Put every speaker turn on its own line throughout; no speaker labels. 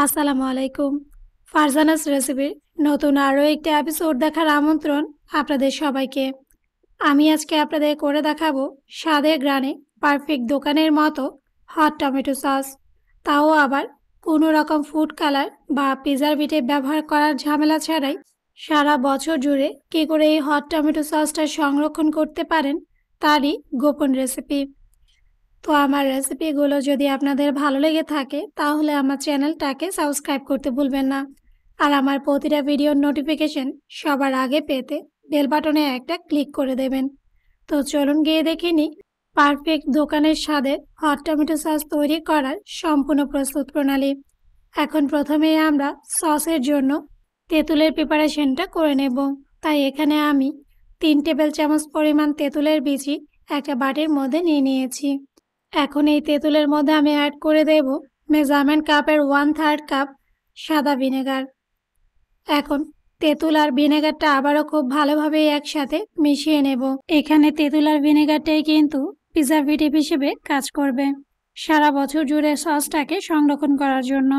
আসসালামু আলাইকুম ফারজানাস রেসিপির নতুন আরও একটি এপিসোড দেখার আমন্ত্রণ আপনাদের সবাইকে আমি আজকে আপনাদের করে দেখাবো স্বাদে গ্রানে পারফেক্ট দোকানের মতো হট টমেটো সস তাও আবার কোনো রকম ফুড কালার বা বিটে ব্যবহার করার ঝামেলা ছাড়াই সারা বছর জুড়ে কী করে এই হট টমেটো সসটা সংরক্ষণ করতে পারেন তারই গোপন রেসিপি তো আমার রেসিপিগুলো যদি আপনাদের ভালো লেগে থাকে তাহলে আমার চ্যানেলটাকে সাবস্ক্রাইব করতে ভুলবেন না আর আমার প্রতিটা ভিডিওর নোটিফিকেশন সবার আগে পেতে বেল বাটনে একটা ক্লিক করে দেবেন তো চলুন গিয়ে দেখে নিই পারফেক্ট দোকানের স্বাদে হট টমেটো সস তৈরি করার সম্পূর্ণ প্রস্তুত প্রণালী এখন প্রথমে আমরা সসের জন্য তেঁতুলের প্রিপারেশনটা করে নেব তাই এখানে আমি তিন টেবিল চামচ পরিমাণ তেঁতুলের বিচি একটা বাটির মধ্যে নিয়ে নিয়েছি এখন এই তেঁতুলের মধ্যে আমি অ্যাড করে দেব মেজারমেন্ট কাপের ওয়ান থার্ড কাপ সাদা ভিনেগার এখন তেঁতুল আর ভিনেগারটা আবারও খুব ভালোভাবে একসাথে মিশিয়ে নেব এখানে তেঁতুল আর ভিনেগারটাই কিন্তু প্রিজারভেটিভ হিসেবে কাজ করবে সারা বছর জুড়ে সসটাকে সংরক্ষণ করার জন্য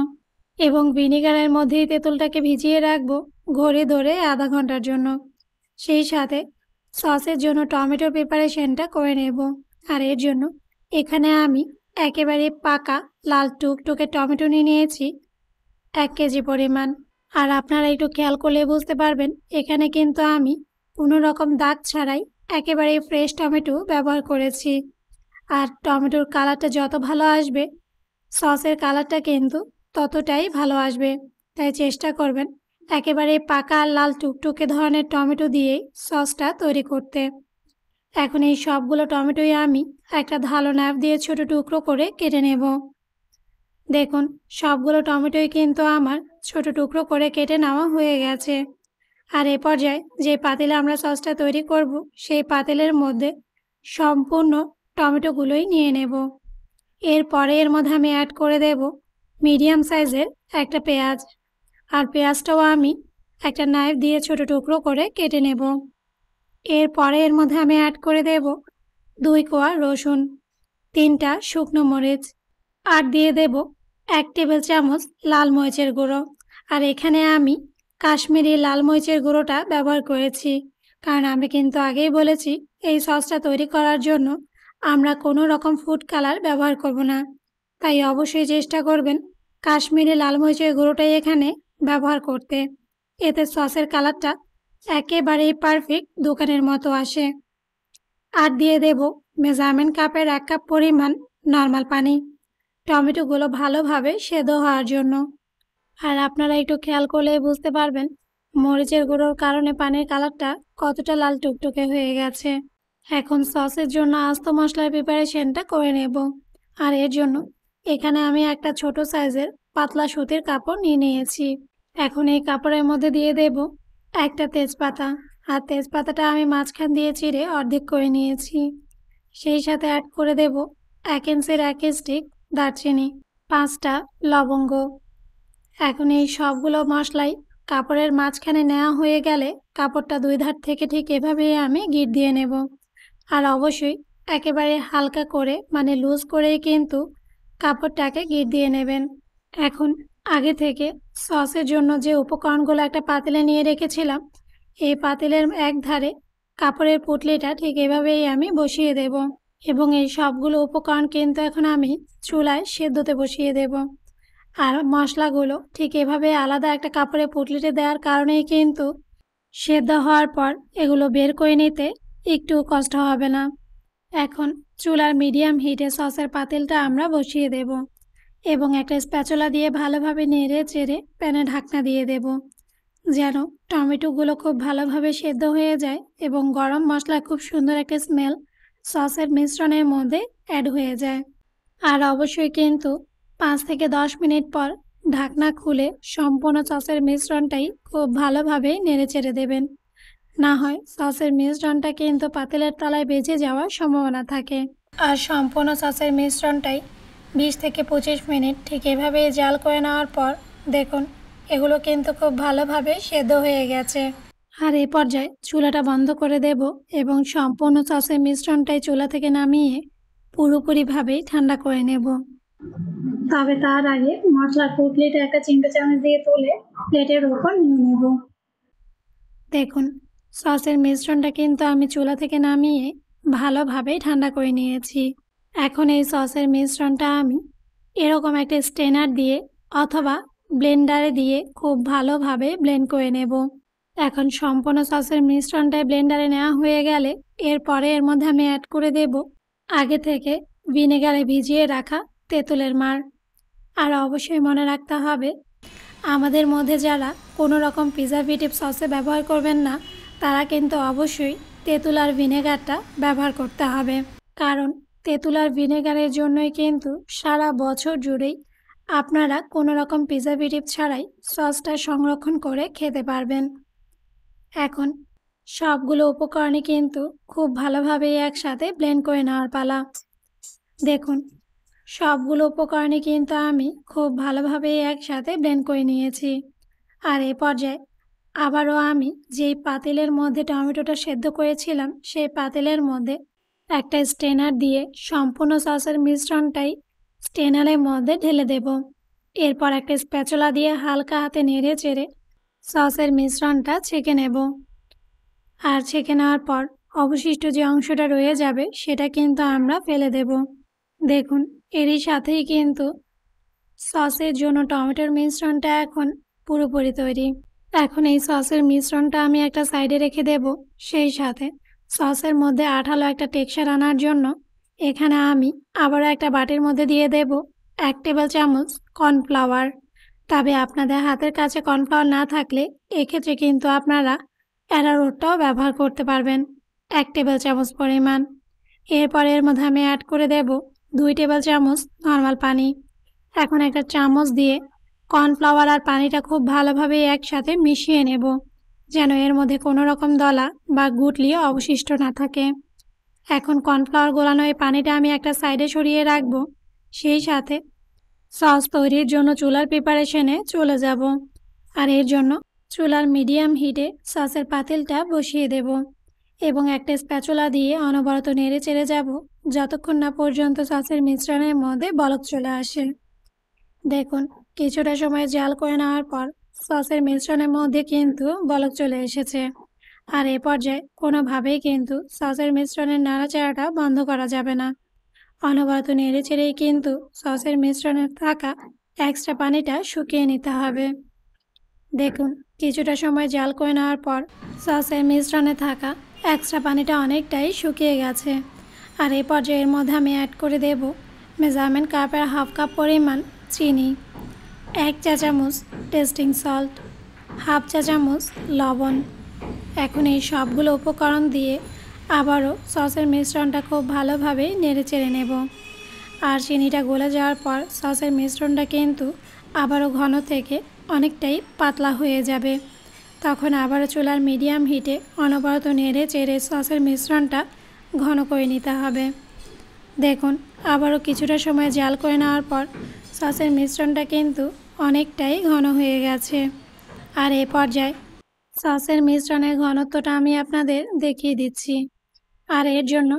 এবং ভিনেগারের মধ্যেই তেঁতুলটাকে ভিজিয়ে রাখবো ঘড়ি ধরে আধা ঘন্টার জন্য সেই সাথে সসের জন্য টমেটোর প্রিপারেশনটা করে নেব আর এর জন্য এখানে আমি একেবারে পাকা লাল টুকটুকে টমেটো নিয়ে নিয়েছি এক কেজি পরিমাণ আর আপনারা একটু খেয়াল করলে বুঝতে পারবেন এখানে কিন্তু আমি কোনো রকম দাগ ছাড়াই একেবারেই ফ্রেশ টমেটো ব্যবহার করেছি আর টমেটোর কালারটা যত ভালো আসবে সসের কালারটা কিন্তু ততটাই ভালো আসবে তাই চেষ্টা করবেন একেবারে পাকা লাল টুকটুকে ধরনের টমেটো দিয়েই সসটা তৈরি করতে এখন এই সবগুলো টমেটোই আমি একটা ধালো ন্যাপ দিয়ে ছোট টুকরো করে কেটে নেব দেখুন সবগুলো টমেটোই কিন্তু আমার ছোট টুকরো করে কেটে নেওয়া হয়ে গেছে আর এ পর্যায়ে যে পাতিলে আমরা সসটা তৈরি করব সেই পাতিলের মধ্যে সম্পূর্ণ টমেটোগুলোই নিয়ে নেব এরপরে এর মধ্যে আমি অ্যাড করে দেব মিডিয়াম সাইজের একটা পেঁয়াজ আর পেঁয়াজটাও আমি একটা নাইফ দিয়ে ছোট টুকরো করে কেটে নেব এরপরে এর মধ্যে আমি অ্যাড করে দেব দুই কোয়া রসুন তিনটা শুকনো মরিচ আর দিয়ে দেব এক টেবিল চামচ লাল মরিচের গুঁড়ো আর এখানে আমি কাশ্মীরি লাল মরিচের গুঁড়োটা ব্যবহার করেছি কারণ আমি কিন্তু আগেই বলেছি এই সসটা তৈরি করার জন্য আমরা কোনো রকম ফুড কালার ব্যবহার করব না তাই অবশ্যই চেষ্টা করবেন কাশ্মীরি লাল মরিচের গুঁড়োটাই এখানে ব্যবহার করতে এতে সসের কালারটা একেবারেই পারফেক্ট দোকানের মতো আসে আর দিয়ে দেব মেজারমেন্ট কাপের এক কাপ পরিমাণ নর্মাল পানি টমেটোগুলো ভালোভাবে সেদ্ধ হওয়ার জন্য আর আপনারা একটু খেয়াল করলেই বুঝতে পারবেন মরিচের গুঁড়োর কারণে পানির কালারটা কতটা লাল টুকটুকে হয়ে গেছে এখন সসের জন্য আস্ত মশলার প্রিপারেশনটা করে নেব আর এর জন্য এখানে আমি একটা ছোট সাইজের পাতলা সুতির কাপড় নিয়ে নিয়েছি এখন এই কাপড়ের মধ্যে দিয়ে দেব একটা তেজপাতা আর তেজপাতাটা আমি মাঝখান দিয়ে চিড়ে অর্ধেক করে নিয়েছি সেই সাথে অ্যাড করে দেব এক ইঞ্চের এক স্টিক দারচিনি পাঁচটা লবঙ্গ এখন এই সবগুলো মশলাই কাপড়ের মাঝখানে নেওয়া হয়ে গেলে কাপড়টা দুই ধার থেকে ঠিক এভাবেই আমি গিট দিয়ে নেব আর অবশ্যই একেবারে হালকা করে মানে লুজ করেই কিন্তু কাপড়টাকে গিট দিয়ে নেবেন এখন আগে থেকে সসের জন্য যে উপকরণগুলো একটা পাতিলে নিয়ে রেখেছিলাম এই পাতিলের এক ধারে কাপড়ের পুটলিটা ঠিক এভাবেই আমি বসিয়ে দেব এবং এই সবগুলো উপকরণ কিন্তু এখন আমি চুলায় সেদ্ধতে বসিয়ে দেব আর মশলাগুলো ঠিক এভাবে আলাদা একটা কাপড়ে পুটলিতে দেওয়ার কারণেই কিন্তু সেদ্ধ হওয়ার পর এগুলো বের করে নিতে একটু কষ্ট হবে না এখন চুলার মিডিয়াম হিটে সসের পাতিলটা আমরা বসিয়ে দেবো এবং একটা স্প্যাচলা দিয়ে ভালোভাবে নেড়ে চেড়ে প্যানে ঢাকনা দিয়ে দেব যেন টমেটোগুলো খুব ভালোভাবে সেদ্ধ হয়ে যায় এবং গরম মশলা খুব সুন্দর একটা স্মেল সসের মিশ্রণের মধ্যে অ্যাড হয়ে যায় আর অবশ্যই কিন্তু পাঁচ থেকে দশ মিনিট পর ঢাকনা খুলে সম্পূর্ণ সসের মিশ্রণটাই খুব ভালোভাবে নেড়ে চেড়ে দেবেন না হয় সসের মিশ্রণটা কিন্তু পাতিলের তলায় বেজে যাওয়ার সম্ভাবনা থাকে আর সম্পূর্ণ সসের মিশ্রণটাই বিশ থেকে পঁচিশ মিনিট ঠিক এভাবে জাল করে নেওয়ার পর দেখুন এগুলো কিন্তু খুব ভালোভাবে সেদ্ধ হয়ে গেছে আর এ পর্যায়ে চুলাটা বন্ধ করে দেব এবং সম্পূর্ণ সসের মিশ্রণটাই চুলা থেকে নামিয়ে পুরোপুরিভাবেই ঠান্ডা করে নেব তবে তার আগে মশলার পুটলিটা একটা চিমটে চামচ দিয়ে তুলে প্লেটের ওপর নিয়ে নেব দেখুন সসের মিশ্রণটা কিন্তু আমি চুলা থেকে নামিয়ে ভালোভাবেই ঠান্ডা করে নিয়েছি এখন এই সসের মিশ্রণটা আমি এরকম একটা স্টেনার দিয়ে অথবা ব্লেন্ডারে দিয়ে খুব ভালোভাবে ব্লেন্ড করে নেব এখন সম্পূর্ণ সসের মিশ্রণটাই ব্লেন্ডারে নেওয়া হয়ে গেলে এরপরে এর মধ্যে আমি অ্যাড করে দেব আগে থেকে ভিনেগারে ভিজিয়ে রাখা তেঁতুলের মার আর অবশ্যই মনে রাখতে হবে আমাদের মধ্যে যারা কোনো রকম প্রিজারভেটিভ সসে ব্যবহার করবেন না তারা কিন্তু অবশ্যই তেঁতুল আর ভিনেগারটা ব্যবহার করতে হবে কারণ তেঁতুল আর ভিনেগারের জন্যই কিন্তু সারা বছর জুড়েই আপনারা কোনো রকম প্রিজার্ভেটিভ ছাড়াই সসটা সংরক্ষণ করে খেতে পারবেন এখন সবগুলো উপকরণে কিন্তু খুব ভালোভাবে একসাথে ব্লেন্ড করে নেওয়ার পালা দেখুন সবগুলো উপকরণে কিন্তু আমি খুব ভালোভাবে একসাথে ব্লেন্ড করে নিয়েছি আর এ পর্যায়ে আবারও আমি যেই পাতিলের মধ্যে টমেটোটা সেদ্ধ করেছিলাম সেই পাতিলের মধ্যে একটা স্টেনার দিয়ে সম্পূর্ণ সসের মিশ্রণটাই স্টেনারের মধ্যে ঢেলে দেব এরপর একটা স্প্যাচলা দিয়ে হালকা হাতে নেড়ে চেড়ে সসের মিশ্রণটা ছেঁকে নেব আর ছেঁকে নেওয়ার পর অবশিষ্ট যে অংশটা রয়ে যাবে সেটা কিন্তু আমরা ফেলে দেব দেখুন এরই সাথেই কিন্তু সসের জন্য টমেটোর মিশ্রণটা এখন পুরোপুরি তৈরি এখন এই সসের মিশ্রণটা আমি একটা সাইডে রেখে দেব সেই সাথে সসের মধ্যে আঠালো একটা টেক্সচার আনার জন্য এখানে আমি আবারও একটা বাটির মধ্যে দিয়ে দেব এক টেবিল চামচ কর্নফ্লাওয়ার তবে আপনাদের হাতের কাছে কর্নফ্লাওয়ার না থাকলে এক্ষেত্রে কিন্তু আপনারা অ্যারারোটটাও ব্যবহার করতে পারবেন এক টেবিল চামচ পরিমাণ এরপর এর মধ্যে আমি অ্যাড করে দেব দুই টেবিল চামচ নর্মাল পানি এখন একটা চামচ দিয়ে কর্নফ্লাওয়ার আর পানিটা খুব ভালোভাবে একসাথে মিশিয়ে নেব যেন এর মধ্যে কোনো রকম দলা বা গুটলিও অবশিষ্ট না থাকে এখন কর্নফ্লাওয়ার গোলানো এই পানিটা আমি একটা সাইডে সরিয়ে রাখবো সেই সাথে সস তৈরির জন্য চুলার প্রিপারেশনে চলে যাব আর এর জন্য চুলার মিডিয়াম হিটে সসের পাতিলটা বসিয়ে দেব এবং একটা স্প্যাচুলা দিয়ে অনবরত নেড়ে চেড়ে যাব যতক্ষণ না পর্যন্ত সসের মিশ্রণের মধ্যে বলক চলে আসে দেখুন কিছুটা সময় জাল করে নেওয়ার পর সসের মিশ্রণের মধ্যে কিন্তু বলক চলে এসেছে আর এ পর্যায়ে কোনোভাবেই কিন্তু সসের মিশ্রণের নাড়াচাড়াটা বন্ধ করা যাবে না অনবরত নেড়ে ছেড়েই কিন্তু সসের মিশ্রণের থাকা এক্সট্রা পানিটা শুকিয়ে নিতে হবে দেখুন কিছুটা সময় জাল করে নেওয়ার পর সসের মিশ্রণে থাকা এক্সট্রা পানিটা অনেকটাই শুকিয়ে গেছে আর এ পর্যায়ের মধ্যে আমি অ্যাড করে দেব মেজারমেন্ট কাপের হাফ কাপ পরিমাণ চিনি এক চা চামচ টেস্টিং সল্ট হাফ চা চামচ লবণ এখন এই সবগুলো উপকরণ দিয়ে আবারও সসের মিশ্রণটা খুব ভালোভাবে নেড়ে চেড়ে নেব আর চিনিটা গলে যাওয়ার পর সসের মিশ্রণটা কিন্তু আবারও ঘন থেকে অনেকটাই পাতলা হয়ে যাবে তখন আবারও চুলার মিডিয়াম হিটে অনবরত নেড়ে চেড়ে সসের মিশ্রণটা ঘন করে নিতে হবে দেখুন আবারও কিছুটা সময় জাল করে নেওয়ার পর সসের মিশ্রণটা কিন্তু অনেকটাই ঘন হয়ে গেছে আর এ পর্যায়ে সসের মিশ্রণের ঘনত্বটা আমি আপনাদের দেখিয়ে দিচ্ছি আর এর জন্য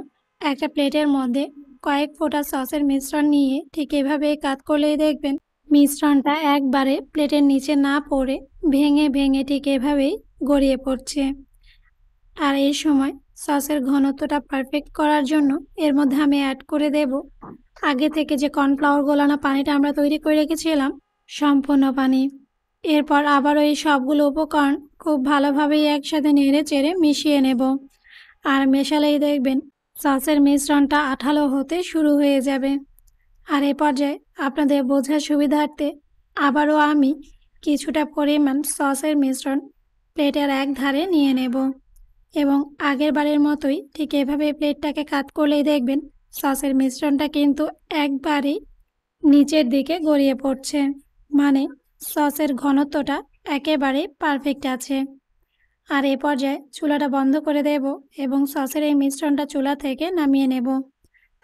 একটা প্লেটের মধ্যে কয়েক ফোঁটা সসের মিশ্রণ নিয়ে ঠিক এভাবে কাত করলেই দেখবেন মিশ্রণটা একবারে প্লেটের নিচে না পড়ে ভেঙে ভেঙে ঠিক এভাবেই গড়িয়ে পড়ছে আর এই সময় সসের ঘনত্বটা পারফেক্ট করার জন্য এর মধ্যে আমি অ্যাড করে দেব আগে থেকে যে কর্নফ্লাওয়ার গোলানো পানিটা আমরা তৈরি করে রেখেছিলাম সম্পূর্ণ পানি এরপর আবার ওই সবগুলো উপকরণ খুব ভালোভাবে একসাথে নেড়ে চেড়ে মিশিয়ে নেব আর মেশালেই দেখবেন সসের মিশ্রণটা আঠালো হতে শুরু হয়ে যাবে আর এ পর্যায়ে আপনাদের বোঝার সুবিধার্থে আবারও আমি কিছুটা পরিমাণ সসের মিশ্রণ প্লেটের এক ধারে নিয়ে নেব এবং আগের বারের মতোই ঠিক এভাবে প্লেটটাকে কাত করলেই দেখবেন সসের মিশ্রণটা কিন্তু একবারেই নিচের দিকে গড়িয়ে পড়ছে মানে সসের ঘনত্বটা একেবারে পারফেক্ট আছে আর এ পর্যায়ে চুলাটা বন্ধ করে দেব এবং সসের এই মিশ্রণটা চুলা থেকে নামিয়ে নেব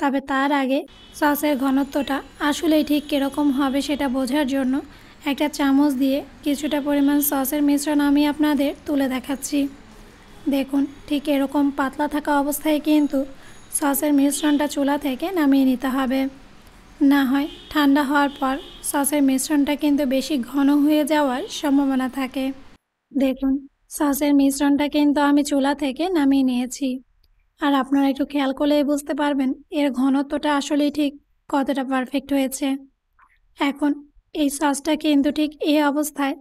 তবে তার আগে সসের ঘনত্বটা আসলেই ঠিক কীরকম হবে সেটা বোঝার জন্য একটা চামচ দিয়ে কিছুটা পরিমাণ সসের মিশ্রণ আমি আপনাদের তুলে দেখাচ্ছি দেখুন ঠিক এরকম পাতলা থাকা অবস্থায় কিন্তু সসের মিশ্রণটা চুলা থেকে নামিয়ে নিতে হবে না হয় ঠান্ডা হওয়ার পর সসের মিশ্রণটা কিন্তু বেশি ঘন হয়ে যাওয়ার সম্ভাবনা থাকে দেখুন সসের মিশ্রণটা কিন্তু আমি চুলা থেকে নামিয়ে নিয়েছি আর আপনারা একটু খেয়াল করলেই বুঝতে পারবেন এর ঘনত্বটা আসলেই ঠিক কতটা পারফেক্ট হয়েছে এখন এই সসটা কিন্তু ঠিক এই অবস্থায়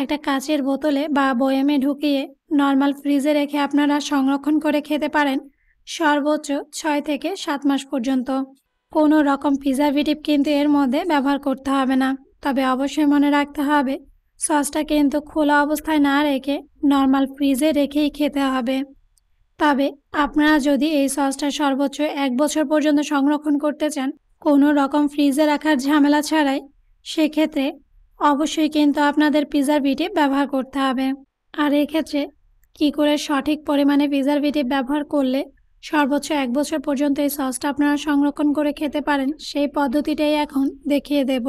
একটা কাচের বোতলে বা বয়েমে ঢুকিয়ে নর্মাল ফ্রিজে রেখে আপনারা সংরক্ষণ করে খেতে পারেন সর্বোচ্চ ছয় থেকে সাত মাস পর্যন্ত কোনো রকম প্রিজারভেটিভ কিন্তু এর মধ্যে ব্যবহার করতে হবে না তবে অবশ্যই মনে রাখতে হবে সসটা কিন্তু খোলা অবস্থায় না রেখে নর্মাল ফ্রিজে রেখেই খেতে হবে তবে আপনারা যদি এই সসটা সর্বোচ্চ এক বছর পর্যন্ত সংরক্ষণ করতে চান কোনো রকম ফ্রিজে রাখার ঝামেলা ছাড়াই সেক্ষেত্রে অবশ্যই কিন্তু আপনাদের প্রিজারভেটিভ ব্যবহার করতে হবে আর এক্ষেত্রে কী করে সঠিক পরিমাণে প্রিজারভেটিভ ব্যবহার করলে সর্বোচ্চ এক বছর পর্যন্ত এই সসটা আপনারা সংরক্ষণ করে খেতে পারেন সেই পদ্ধতিটাই এখন দেখিয়ে দেব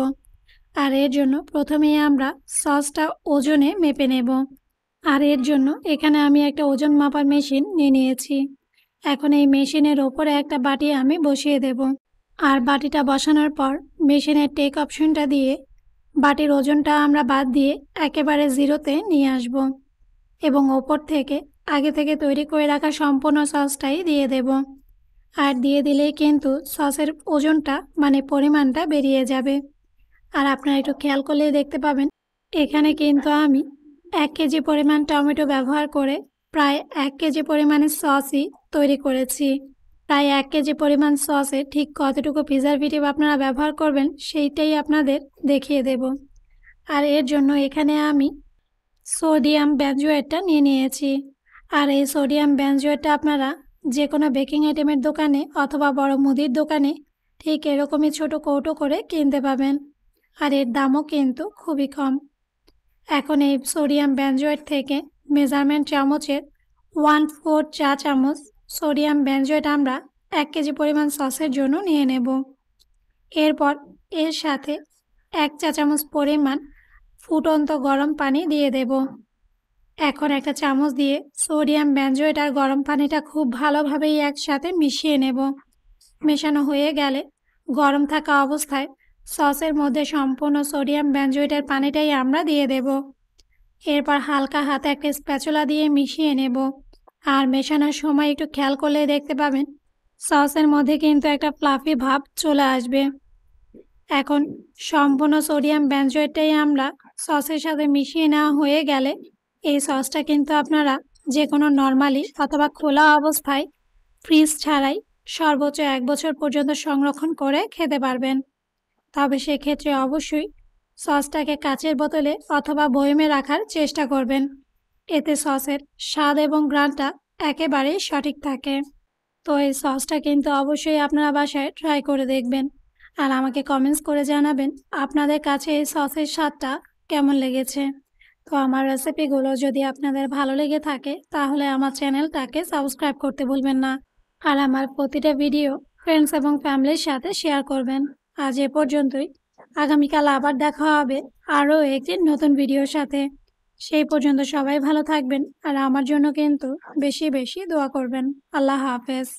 আর এর জন্য প্রথমেই আমরা সসটা ওজনে মেপে নেব আর এর জন্য এখানে আমি একটা ওজন মাপার মেশিন নিয়ে নিয়েছি এখন এই মেশিনের ওপরে একটা বাটি আমি বসিয়ে দেব আর বাটিটা বসানোর পর মেশিনের টেক অপশনটা দিয়ে বাটির ওজনটা আমরা বাদ দিয়ে একেবারে জিরোতে নিয়ে আসব এবং ওপর থেকে আগে থেকে তৈরি করে রাখা সম্পূর্ণ সসটাই দিয়ে দেব আর দিয়ে দিলেই কিন্তু সসের ওজনটা মানে পরিমাণটা বেরিয়ে যাবে আর আপনারা একটু খেয়াল করলেই দেখতে পাবেন এখানে কিন্তু আমি এক কেজি পরিমাণ টমেটো ব্যবহার করে প্রায় এক কেজি পরিমাণে সসই তৈরি করেছি প্রায় এক কেজি পরিমাণ সসে ঠিক কতটুকু প্রিজারভেটিভ আপনারা ব্যবহার করবেন সেইটাই আপনাদের দেখিয়ে দেব আর এর জন্য এখানে আমি সোডিয়াম ব্যাজুয়েটটা নিয়ে নিয়েছি আর এই সোডিয়াম ব্যাঞ্জুয়েটটা আপনারা যে কোনো বেকিং আইটেমের দোকানে অথবা বড় মুদির দোকানে ঠিক এরকমই ছোট কৌটো করে কিনতে পাবেন আর এর দামও কিন্তু খুবই কম এখন এই সোডিয়াম ব্যাঞ্জয়েট থেকে মেজারমেন্ট চামচের ওয়ান ফোর চা চামচ সোডিয়াম ব্যাঞ্জয়েট আমরা এক কেজি পরিমাণ সসের জন্য নিয়ে নেব এরপর এর সাথে এক চা চামচ পরিমাণ ফুটন্ত গরম পানি দিয়ে দেব এখন একটা চামচ দিয়ে সোডিয়াম ব্যাঞ্জয়েট আর গরম পানিটা খুব ভালোভাবেই একসাথে মিশিয়ে নেব মেশানো হয়ে গেলে গরম থাকা অবস্থায় সসের মধ্যে সম্পূর্ণ সোডিয়াম ব্যাঞ্জয়েটের পানিটাই আমরা দিয়ে দেব এরপর হালকা হাতে একটা স্প্যাচুলা দিয়ে মিশিয়ে নেব আর মেশানোর সময় একটু খেয়াল করলে দেখতে পাবেন সসের মধ্যে কিন্তু একটা ফ্লাফি ভাব চলে আসবে এখন সম্পূর্ণ সোডিয়াম ব্যঞ্জয়েটটাই আমরা সসের সাথে মিশিয়ে নেওয়া হয়ে গেলে এই সসটা কিন্তু আপনারা যে কোনো নর্মালি অথবা খোলা অবস্থায় ফ্রিজ ছাড়াই সর্বোচ্চ এক বছর পর্যন্ত সংরক্ষণ করে খেতে পারবেন তবে সেক্ষেত্রে অবশ্যই সসটাকে কাচের বোতলে অথবা বয়মে রাখার চেষ্টা করবেন এতে সসের স্বাদ এবং গ্রানটা একেবারেই সঠিক থাকে তো এই সসটা কিন্তু অবশ্যই আপনারা বাসায় ট্রাই করে দেখবেন আর আমাকে কমেন্টস করে জানাবেন আপনাদের কাছে এই সসের স্বাদটা কেমন লেগেছে তো আমার রেসিপিগুলো যদি আপনাদের ভালো লেগে থাকে তাহলে আমার চ্যানেলটাকে সাবস্ক্রাইব করতে ভুলবেন না আর আমার প্রতিটা ভিডিও ফ্রেন্ডস এবং ফ্যামিলির সাথে শেয়ার করবেন আজ এ পর্যন্তই আগামীকাল আবার দেখা হবে আরও একটি নতুন ভিডিওর সাথে সেই পর্যন্ত সবাই ভালো থাকবেন আর আমার জন্য কিন্তু বেশি বেশি দোয়া করবেন আল্লাহ হাফেজ